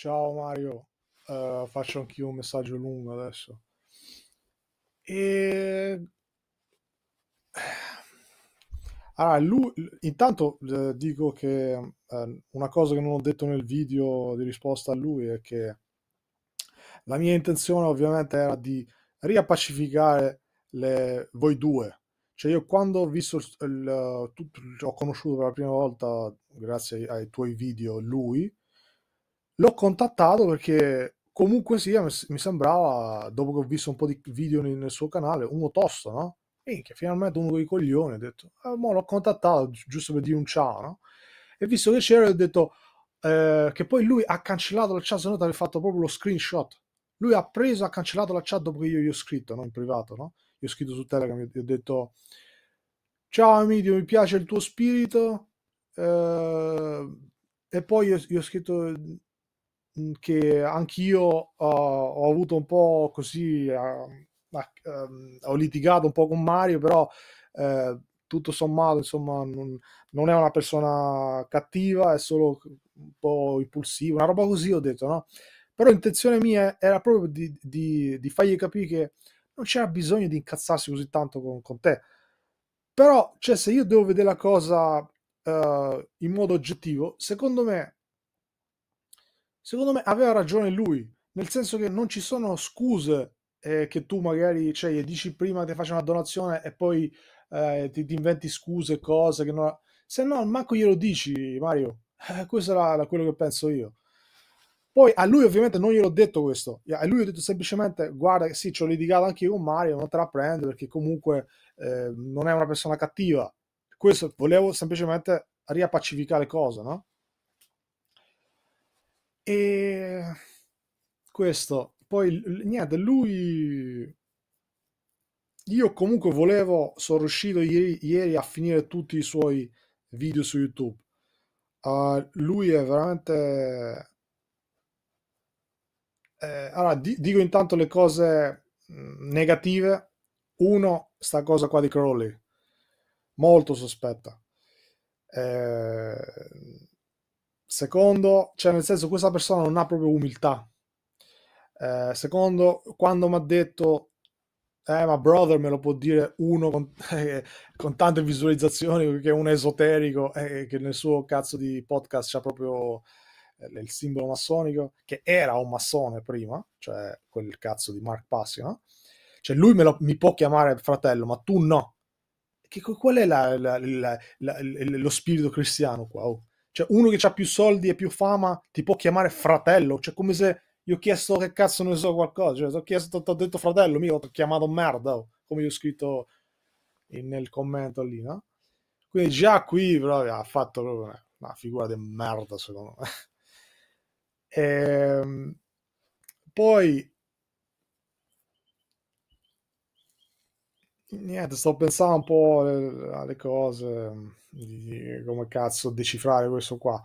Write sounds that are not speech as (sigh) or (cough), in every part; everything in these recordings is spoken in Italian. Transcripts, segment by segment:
ciao Mario, uh, faccio anch'io un messaggio lungo adesso. E... Allora, ah, lui, intanto eh, dico che eh, una cosa che non ho detto nel video di risposta a lui è che la mia intenzione ovviamente era di riappacificare le, voi due. Cioè io quando ho visto, il, il, eh, tutto, ho conosciuto per la prima volta, grazie ai, ai tuoi video, lui, L'ho contattato perché comunque sia, mi sembrava, dopo che ho visto un po' di video nel suo canale, uno tosto, no? Minchia, finalmente uno con i coglioni, ho detto, eh, mo l'ho contattato giusto per dire un ciao, no? E visto che c'era, ho detto, eh, che poi lui ha cancellato la chat, se no ti fatto proprio lo screenshot. Lui ha preso, ha cancellato la chat dopo che io gli ho scritto, no? In privato, no? Gli ho scritto su Telegram, gli ho detto, ciao Emilio mi piace il tuo spirito, eh, e poi io, io ho scritto Mhmm, che anch'io uh, ho avuto un po' così, uh, uh, ho litigato un po' con Mario, però uhm, tutto sommato, insomma, non, non, è una persona cattiva, è solo un po' impulsiva, una roba così ho detto, no? Però l'intenzione mia era proprio di, di, di fargli capire che non c'era bisogno di incazzarsi così tanto con, con te. Però, cioè, se io devo vedere la cosa uhm, in modo oggettivo, secondo me Secondo me aveva ragione lui, nel senso che non ci sono scuse eh, che tu magari cioè, gli dici prima ti faccio una donazione e poi eh, ti, ti, inventi scuse, cose che non... Se no, manco glielo dici, Mario. Eh, questo era, quello che penso io. Poi a lui ovviamente non glielo ho detto questo, a lui ho detto semplicemente guarda sì ci ho litigato anche io con Mario, non te la prendo perché comunque eh, non è una persona cattiva. Questo volevo semplicemente riappacificare cosa, no? questo, poi niente, lui... Io comunque volevo, sono riuscito ieri, ieri a finire tutti i suoi video su YouTube. Uh, lui è veramente... Eh, allora, di, dico intanto le cose mm, negative. Uno, sta cosa qua di Crowley. Molto sospetta. Eh, Secondo, cioè nel senso questa persona non ha proprio umiltà. Eh, secondo, quando mi ha detto, eh ma brother me lo può dire uno con, (laughs) eh, con tante visualizzazioni, che è un esoterico, eh, eh che nel suo cazzo di podcast c'ha proprio eh, il simbolo massonico, che era un massone prima, cioè quel cazzo di Mark Passio, no? Cioè lui lo, mi può chiamare fratello, ma tu no. Che, qual è la, la, la, lo spirito cristiano qua? Oh? Cioè, uno che ha più soldi e più fama ti può chiamare fratello. Cioè, come se gli ho chiesto che cazzo ne so qualcosa. Cioè, ti ho chiesto, ti ho detto fratello, mio, ti ho chiamato merda, oh, come io ho scritto in, nel commento lì, no? Quindi già qui proprio ha fatto proprio una figura di merda, secondo me. (laughs) e, ehm, poi Niente, sto pensando un po' alle cose, mm, di come cazzo decifrare questo qua.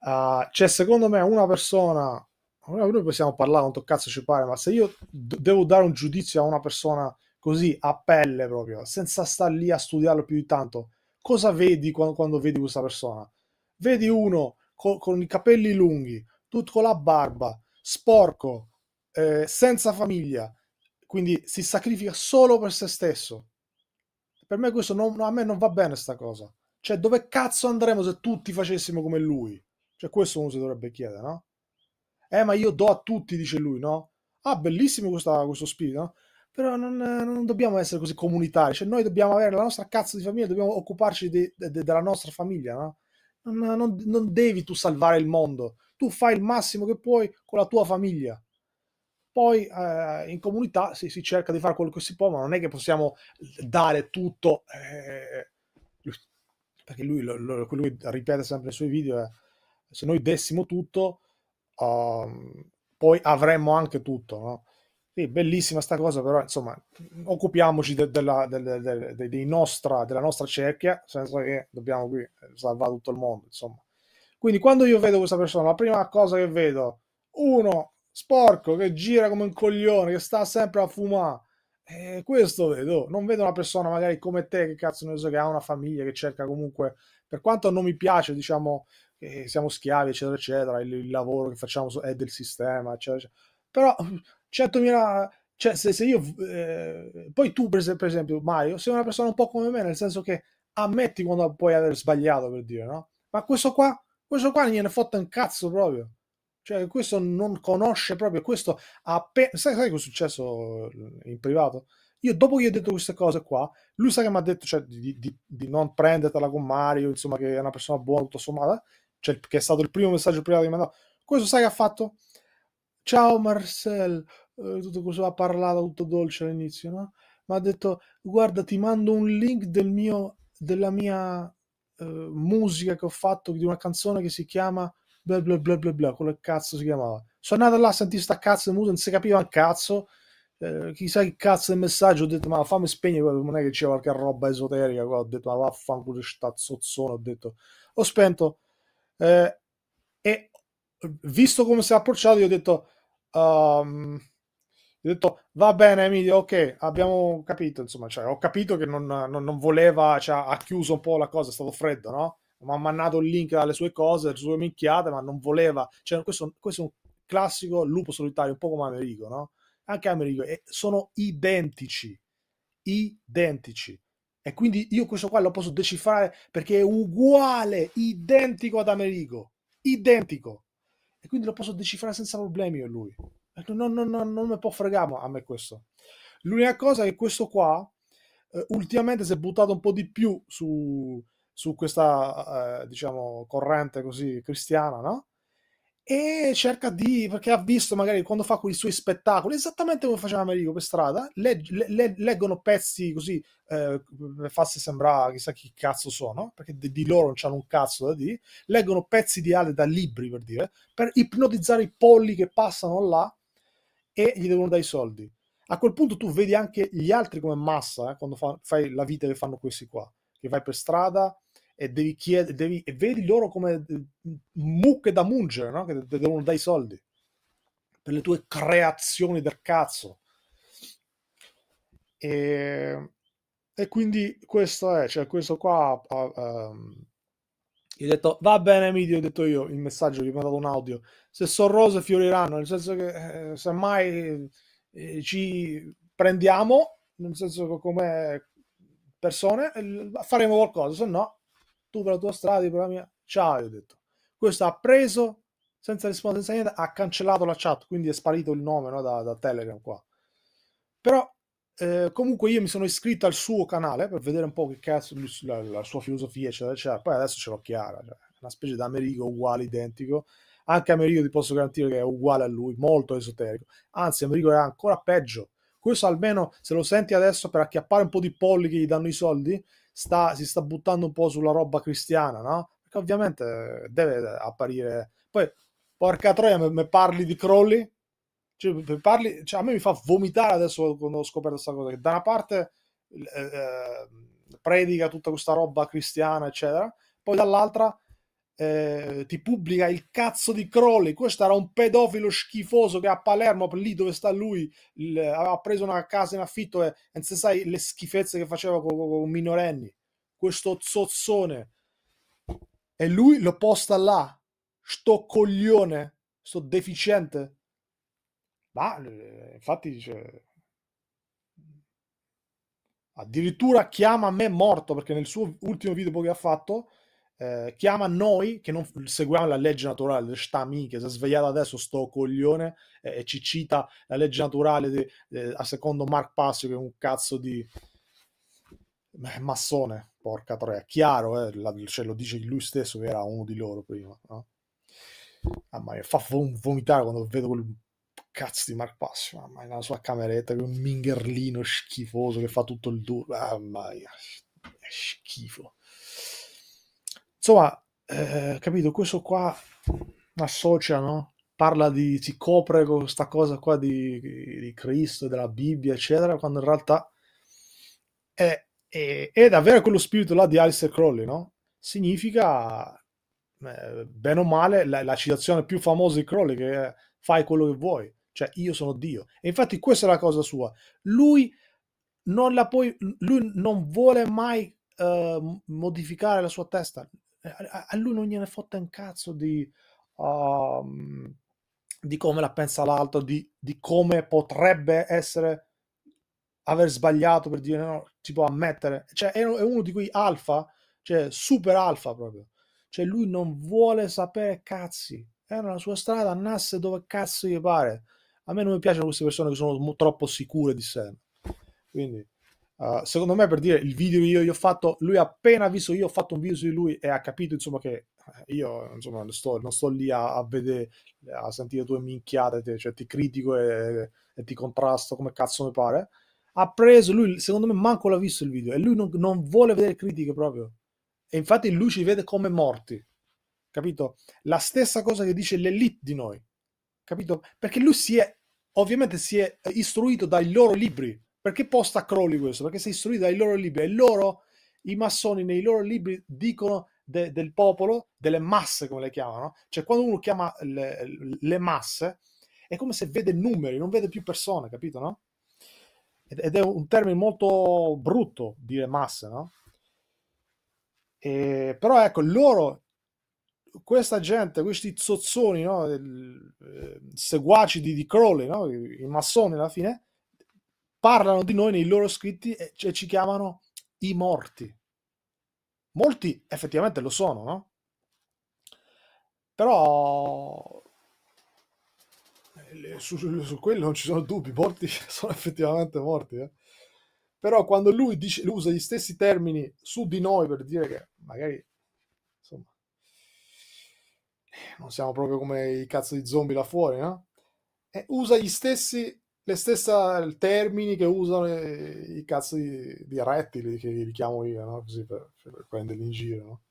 Uh, cioè, secondo me, una persona, noi possiamo parlare quanto cazzo ci pare, ma se io d- devo dare un giudizio a una persona così a pelle proprio, senza star lì a studiarlo più di tanto, cosa vedi quando, quando vedi questa persona? Vedi uno co- con i capelli lunghi, tutto con la barba, sporco, eh, senza famiglia, quindi si sacrifica solo per se stesso. Per me questo non, a me non va bene sta cosa. Cioè, dove cazzo andremo se tutti facessimo come lui? Cioè, questo uno si dovrebbe chiedere, no? Eh, ma io do a tutti, dice lui, no? Ah, bellissimo questa, questo spirito, no? Però non, non, dobbiamo essere così comunitari. Cioè, noi dobbiamo avere la nostra cazzo di famiglia, dobbiamo occuparci de, de, de, della nostra famiglia, no? Non, non, non devi tu salvare il mondo. Tu fai il massimo che puoi con la tua famiglia poi eh, in comunità sì, si cerca di fare quello che si può, ma non è che possiamo dare tutto, eh, perché lui, lo, lo, lui, ripete sempre i suoi video, eh, se noi dessimo tutto, um, poi avremmo anche tutto, no? Sì, bellissima sta cosa, però insomma, occupiamoci de, de la, de, nostra, della nostra cerchia, senza che dobbiamo qui eh, salvare tutto il mondo, insomma. Quindi quando io vedo questa persona, la prima cosa che vedo, uno, sporco che gira come un coglione, che sta sempre a fumare. Eh, questo vedo, non vedo una persona magari come te che cazzo ne so che ha una famiglia che cerca comunque, per quanto non mi piace, diciamo che siamo schiavi, eccetera, eccetera, il, il lavoro che facciamo è del sistema, eccetera, eccetera. Però 100.000 cioè se, se io eh, poi tu per, esempio Mario sei una persona un po' come me nel senso che ammetti quando puoi aver sbagliato per dire no ma questo qua questo qua gliene fotta un cazzo proprio cioè, questo non conosce proprio, questo appena... Sai, sai che è successo eh, in privato? Io dopo che gli ho detto queste cose qua, lui sa che mi ha detto cioè, di, di, di, non prendertela con Mario, insomma che è una persona buona, tutto sommato, eh, cioè, che è stato il primo messaggio privato che mi ha dato. Questo sai che ha fatto? Ciao Marcel, eh, tutto questo ha parlato tutto dolce all'inizio, no? Mi ha detto, guarda ti mando un link del mio, della mia eh, musica che ho fatto, di una canzone che si chiama bla bla bla bla bla, quello cazzo si chiamava. Sono andato là sentito sta cazzo di musica, non si capiva un cazzo. Eh, chissà che cazzo del messaggio, ho detto ma fammi spegnere, non è che c'è qualche roba esoterica qua, ho detto ma vaffanculo sta zozzone, ho detto ho spento eh, e visto come si è approcciato io ho detto um, ho detto va bene Emilio ok abbiamo capito insomma cioè, ho capito che non, non, non voleva cioè, ha chiuso un po' la cosa è stato freddo no? mi ha mandato il link alle sue cose, alle sue minchiate, ma non voleva. Cioè, questo, questo, è un classico lupo solitario, un po' come Amerigo, no? Anche Amerigo, e sono identici, identici. E quindi io questo qua lo posso decifrare perché è uguale, identico ad Amerigo, identico. E quindi lo posso decifrare senza problemi io lui. Non, non, non, non mi può fregare a me questo. L'unica cosa è che questo qua, eh, ultimamente si è buttato un po' di più su, su questa, eh, diciamo, corrente così cristiana, no? E cerca di, perché ha visto magari quando fa quei suoi spettacoli, esattamente come faceva Amerigo per strada, legg- le- leggono pezzi così eh, per farsi sembrare chissà chi cazzo sono, perché di, di loro non c'hanno un cazzo da dire, leggono pezzi di Ale da libri per dire, per ipnotizzare i polli che passano là e gli devono dare i soldi. A quel punto tu vedi anche gli altri come massa eh, quando fa- fai la vita che fanno questi qua che vai per strada, e devi chiedere, devi, e vedi loro come mucche da mungere, no? che devono dare i soldi per le tue creazioni del cazzo. E, e quindi questo è, cioè questo qua... Um, gli ho detto, va bene Emilio, ho detto io, il messaggio, gli ho mandato un audio, se sono rose fioriranno, nel senso che eh, semmai eh, ci prendiamo, nel senso che come persone faremo qualcosa, se no tu per la tua strada, la mia, Ciao, io ho detto. Questo ha preso, senza rispondere, senza niente, ha cancellato la chat, quindi è sparito il nome no, da, da Telegram qua. Però eh, comunque io mi sono iscritto al suo canale per vedere un po' che cazzo la, la, sua filosofia eccetera eccetera poi adesso ce l'ho chiara cioè, una specie di Amerigo uguale identico anche Amerigo ti posso garantire che è uguale a lui molto esoterico anzi Amerigo era ancora peggio questo almeno se lo senti adesso per acchiappare un po' di polli che gli danno i soldi sta, si sta buttando un po' sulla roba cristiana, no? Perché ovviamente deve apparire... Poi, porca troia, me, parli di Crowley? Cioè, parli, cioè, a me mi fa vomitare adesso quando ho scoperto questa cosa, che da una parte eh, eh, predica tutta questa roba cristiana, eccetera, poi dall'altra eh, ti pubblica il cazzo di Crowley. Questo era un pedofilo schifoso che a Palermo, lì dove sta lui, il, aveva preso una casa in affitto e, non si sa le schifezze che faceva con, con, minorenni. Questo zozzone. E lui lo posta là. Sto coglione, sto deficiente. Ma eh, infatti dice... Addirittura chiama me morto perché nel suo ultimo video che ha fatto eh, chiama noi che non seguiamo la legge naturale, sta mica, si è svegliato adesso sto coglione eh, e ci cita la legge naturale de, eh, de, a secondo Mark Passio che è un cazzo di Beh, massone, porca troia, chiaro, eh, la, cioè, lo dice lui stesso che era uno di loro prima, no? Ah, ma fa vomitare quando vedo quel cazzo di Mark Passio, mamma nella sua cameretta, che un mingerlino schifoso che fa tutto il duro, mamma mia, è schifo Insomma, eh, capito, questo qua associa, no? Parla di, si copre con questa cosa qua di, di Cristo, della Bibbia, eccetera, quando in realtà è, è, è davvero quello spirito là di Alistair Crowley, no? Significa, eh, bene o male, la, la, citazione più famosa di Crowley che è fai quello che vuoi, cioè io sono Dio. E infatti questa è la cosa sua. Lui non, la puoi, lui non vuole mai uh, modificare la sua testa, eh, a lui non gliene fotte un cazzo di, uh, di come la pensa l'altro, di, di, come potrebbe essere aver sbagliato per dire no, si può ammettere. Cioè, è, uno di quei alfa, cioè super alfa proprio. Cioè, lui non vuole sapere cazzi. È una sua strada, nasce dove cazzo gli pare. A me non mi piacciono queste persone che sono troppo sicure di sé. Quindi Uh, secondo me, per dire il video io gli ho fatto, lui ha appena visto io ho fatto un video su di lui e ha capito insomma che eh, io insomma, non, sto, non sto lì a, a, vedere, a sentire tue minchiate, te, cioè ti critico e, e, ti contrasto come cazzo mi pare. Ha preso lui, secondo me, manco l'ha visto il video e lui non, non vuole vedere critiche proprio. E infatti lui ci vede come morti, capito? La stessa cosa che dice l'elite di noi, capito? Perché lui si è, ovviamente, si è istruito dai loro libri perché posta Crowley questo? Perché si è istruito dai loro libri e loro, i massoni, nei loro libri dicono de, del popolo, delle masse come le chiamano. Cioè quando uno chiama le, le masse è come se vede numeri, non vede più persone, capito, no? ed è un termine molto brutto dire masse, no? E, però ecco, loro, questa gente, questi zozzoni, no? Eh, seguaci di, di Crowley, no? i massoni alla fine, parlano di noi nei loro scritti e cioè, ci chiamano i morti. Molti effettivamente lo sono, no? Però eh, su, su, su quello non ci sono dubbi, morti (laughs) sono effettivamente morti. Eh? Però quando lui, dice, usa gli stessi termini su di noi per dire che magari insomma, eh, non siamo proprio come i cazzo di zombie là fuori, no? E usa gli stessi le stesse termini che usano i, i cazzo di, di, rettili che li chiamo io, no? Così per, per prenderli in giro, no?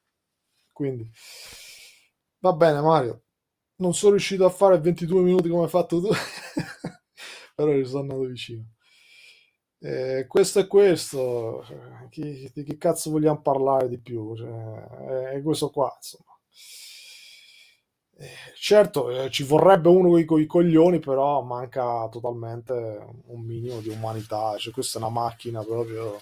Quindi va bene, Mario. Non sono riuscito a fare 22 minuti come hai fatto tu, (laughs) però ci sono andato vicino. Eh, questo è questo. Chi, di che cazzo vogliamo parlare di più? Cioè, è eh, questo qua, insomma. Eh, certo, eh, ci vorrebbe uno con i, con coglioni, però manca totalmente un minimo di umanità. Cioè, questa è una macchina proprio eh,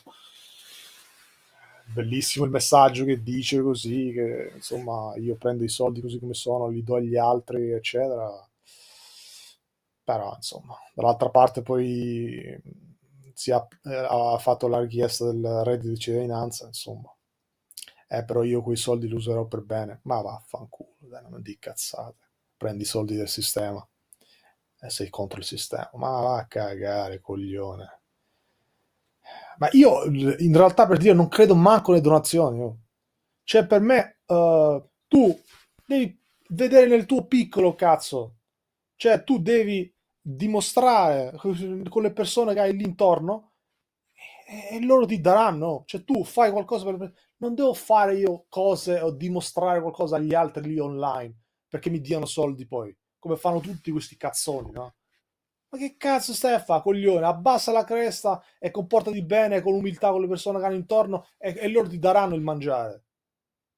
bellissimo il messaggio che dice così, che insomma io prendo i soldi così come sono, li do agli altri, eccetera. Però insomma, dall'altra parte poi mm, si ha, eh, ha fatto la richiesta del reddito di cittadinanza, insomma eh però io quei soldi li userò per bene, ma vaffanculo, dai, non di cazzate, prendi i soldi del sistema e eh, sei contro il sistema, ma va a cagare, coglione. Ma io in realtà per dire non credo manco alle donazioni, oh. cioè per me uh, tu devi vedere nel tuo piccolo cazzo, cioè tu devi dimostrare (laughs) con le persone che hai lì intorno eh, e loro ti daranno. Cioè, tu fai qualcosa per non devo fare io cose o dimostrare qualcosa agli altri lì online perché mi diano soldi poi, come fanno tutti questi cazzoni, no? Ma che cazzo stai a fare, coglione? Abbassa la cresta e comportati bene con umiltà con le persone che hanno intorno e, e loro ti daranno il mangiare.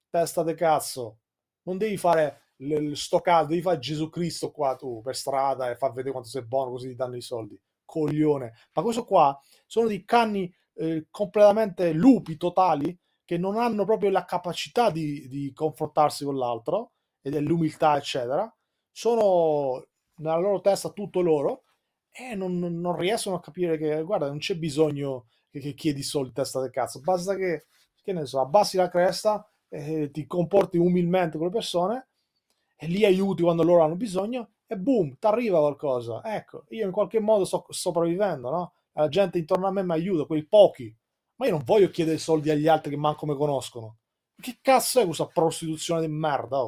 Testa de cazzo. Non devi fare l- sto caso, devi fare Gesù Cristo qua tu per strada e far vedere quanto sei buono così ti danno i soldi. Coglione. Ma questo qua sono dei canni eh, completamente lupi totali che non hanno proprio la capacità di, di confrontarsi con l'altro e dell'umiltà, eccetera, sono nella loro testa tutto loro e non, non riescono a capire che, guarda, non c'è bisogno che, che chiedi solo il testa del cazzo, basta che, che ne so, abbassi la cresta e eh, ti comporti umilmente con le persone e li aiuti quando loro hanno bisogno e boom, ti arriva qualcosa. Ecco, io in qualche modo sto sopravvivendo, no? La gente intorno a me mi aiuta, quei pochi ma io non voglio chiedere soldi agli altri che manco mi conoscono. Che cazzo è questa prostituzione di merda? Oh?